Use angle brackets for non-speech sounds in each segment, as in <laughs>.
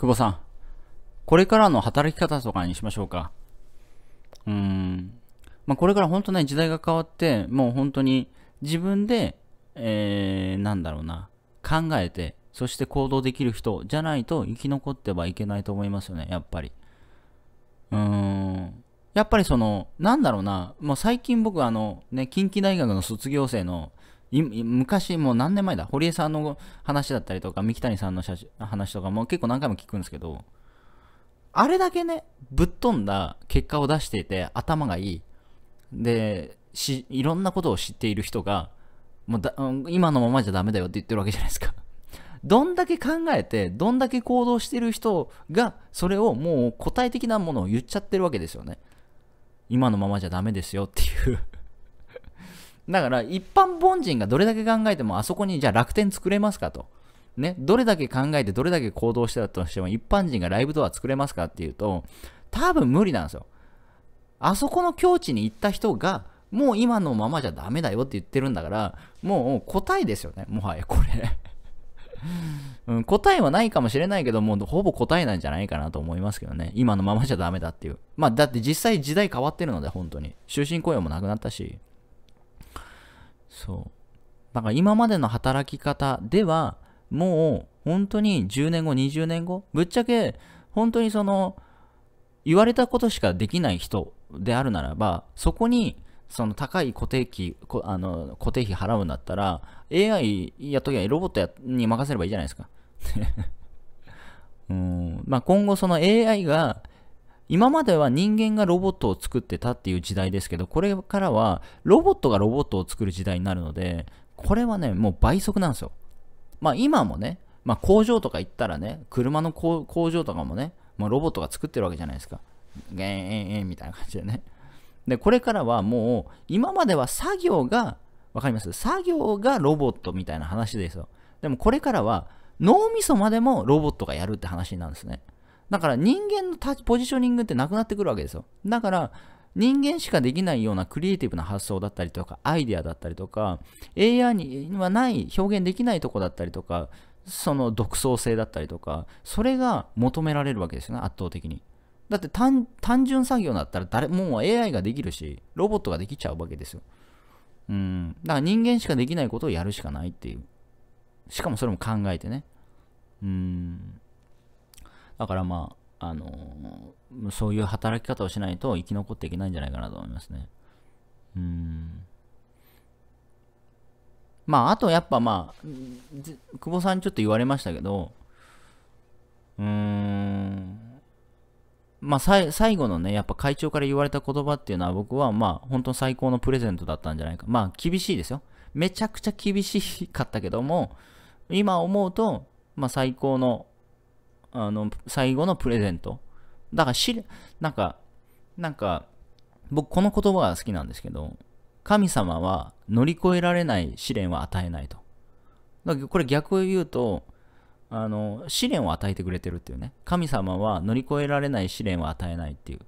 久保さん、これからの働き方とかにしましょうか。うーん。まあ、これから本当ね、時代が変わって、もう本当に自分で、えー、なんだろうな、考えて、そして行動できる人じゃないと生き残ってはいけないと思いますよね、やっぱり。うーん。やっぱりその、なんだろうな、もう最近僕あの、ね、近畿大学の卒業生の昔、もう何年前だ堀江さんの話だったりとか、三木谷さんの話とかも結構何回も聞くんですけど、あれだけね、ぶっ飛んだ結果を出していて、頭がいい。で、し、いろんなことを知っている人が、もうだ今のままじゃダメだよって言ってるわけじゃないですか。どんだけ考えて、どんだけ行動してる人が、それをもう答え的なものを言っちゃってるわけですよね。今のままじゃダメですよっていうだから一般凡人がどれだけ考えてもあそこにじゃあ楽天作れますかと。ね、どれだけ考えてどれだけ行動してたとしても一般人がライブドア作れますかっていうと多分無理なんですよ。あそこの境地に行った人がもう今のままじゃダメだよって言ってるんだからもう答えですよね。もはやこれ <laughs> うん、答えはないかもしれないけど、もうほぼ答えなんじゃないかなと思いますけどね。今のままじゃダメだっていう。まあ、だって実際時代変わってるので、本当に。終身雇用もなくなったし。そうだから今までの働き方ではもう本当に10年後20年後ぶっちゃけ本当にその言われたことしかできない人であるならばそこにその高い固定費あの固定費払うんだったら AI やっときゃロボットに任せればいいじゃないですか <laughs> うんまあ、今後その AI が今までは人間がロボットを作ってたっていう時代ですけど、これからはロボットがロボットを作る時代になるので、これはね、もう倍速なんですよ。まあ今もね、まあ工場とか行ったらね、車の工場とかもね、まあ、ロボットが作ってるわけじゃないですか。ゲーン、えー、えー、みたいな感じでね。で、これからはもう、今までは作業が、わかります作業がロボットみたいな話ですよ。でもこれからは、脳みそまでもロボットがやるって話なんですね。だから人間のポジショニングってなくなってくるわけですよ。だから、人間しかできないようなクリエイティブな発想だったりとか、アイデアだったりとか、AI にはない表現できないとこだったりとか、その独創性だったりとか、それが求められるわけですよね、圧倒的に。だって単純作業だったら誰もう AI ができるし、ロボットができちゃうわけですよ。うん。だから人間しかできないことをやるしかないっていう。しかもそれも考えてね。うん。だからまあ、あのー、そういう働き方をしないと生き残っていけないんじゃないかなと思いますね。うん。まあ、あとやっぱまあ、久保さんにちょっと言われましたけど、うーん、まあ、最後のね、やっぱ会長から言われた言葉っていうのは僕はまあ、本当最高のプレゼントだったんじゃないか。まあ、厳しいですよ。めちゃくちゃ厳しかったけども、今思うと、まあ、最高のあの、最後のプレゼント。だから知なんか、なんか、僕この言葉が好きなんですけど、神様は乗り越えられない試練は与えないと。だからこれ逆を言うと、あの、試練を与えてくれてるっていうね。神様は乗り越えられない試練は与えないっていう。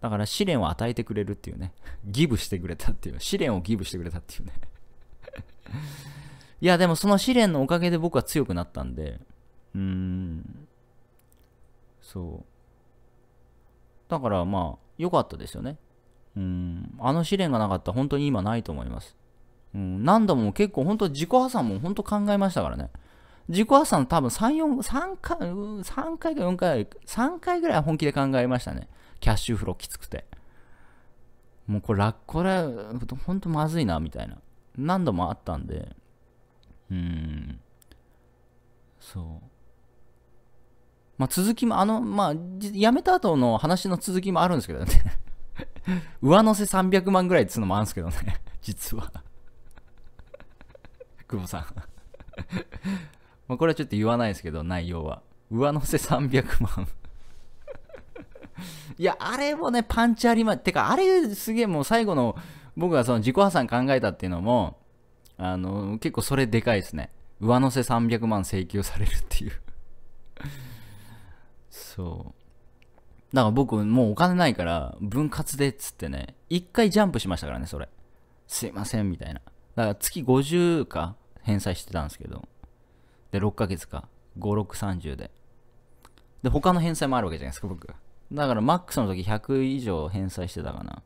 だから試練を与えてくれるっていうね。ギブしてくれたっていう。試練をギブしてくれたっていうね。いや、でもその試練のおかげで僕は強くなったんで、うーん。そう。だからまあ、良かったですよね。うん。あの試練がなかったら本当に今ないと思います。うん。何度も結構本当自己破産も本当考えましたからね。自己破産多分3、4、3回、3回か4回、3回ぐらい本気で考えましたね。キャッシュフローきつくて。もうこれ、ラッコラ、ほんとまずいな、みたいな。何度もあったんで。うん。そう。まあ、続きも、あの、まあ、辞めた後の話の続きもあるんですけどね <laughs> 上乗せ300万ぐらいっつうのもあるんですけどね <laughs> 実は <laughs> 久保さん。まあ、これはちょっと言わないですけど、内容は。上乗せ300万。いや、あれもね、パンチありま、てか、あれすげえもう最後の、僕がその自己破産考えたっていうのも、あの、結構それでかいですね。上乗せ300万請求されるっていう。そうだから僕もうお金ないから分割でっつってね一回ジャンプしましたからねそれすいませんみたいなだから月50か返済してたんですけどで6ヶ月か5630でで他の返済もあるわけじゃないですか僕だからマックスの時100以上返済してたかな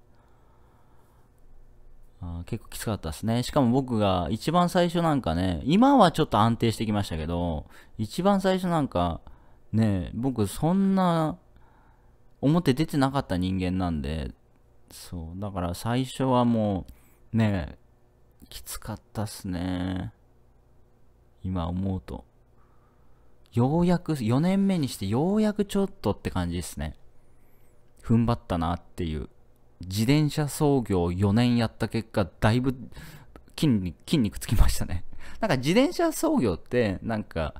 あ結構きつかったですね。しかも僕が一番最初なんかね、今はちょっと安定してきましたけど、一番最初なんか、ね僕そんな表出てなかった人間なんでそうだから最初はもうねきつかったっすね今思うとようやく4年目にしてようやくちょっとって感じですね踏ん張ったなっていう自転車操業4年やった結果だいぶ筋肉筋肉つきましたねなんか自転車操業ってなんか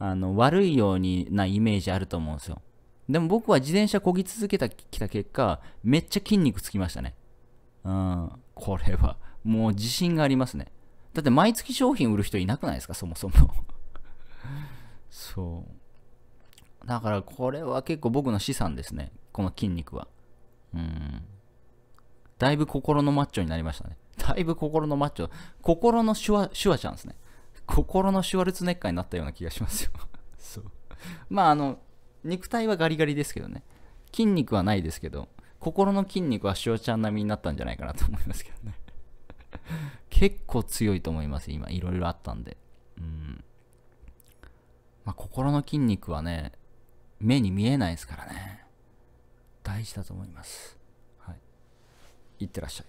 あの悪いようになイメージあると思うんですよでも僕は自転車こぎ続けたきた結果めっちゃ筋肉つきましたねうんこれはもう自信がありますねだって毎月商品売る人いなくないですかそもそも <laughs> そうだからこれは結構僕の資産ですねこの筋肉はうんだいぶ心のマッチョになりましたねだいぶ心のマッチョ心のシュワシュワちゃんですね心のシュワルツネッカーになったような気がしますよ <laughs> そうまああの肉体はガリガリですけどね筋肉はないですけど心の筋肉はワちゃん並みになったんじゃないかなと思いますけどね <laughs> 結構強いと思います今いろいろあったんでうん、まあ、心の筋肉はね目に見えないですからね大事だと思いますはいいってらっしゃい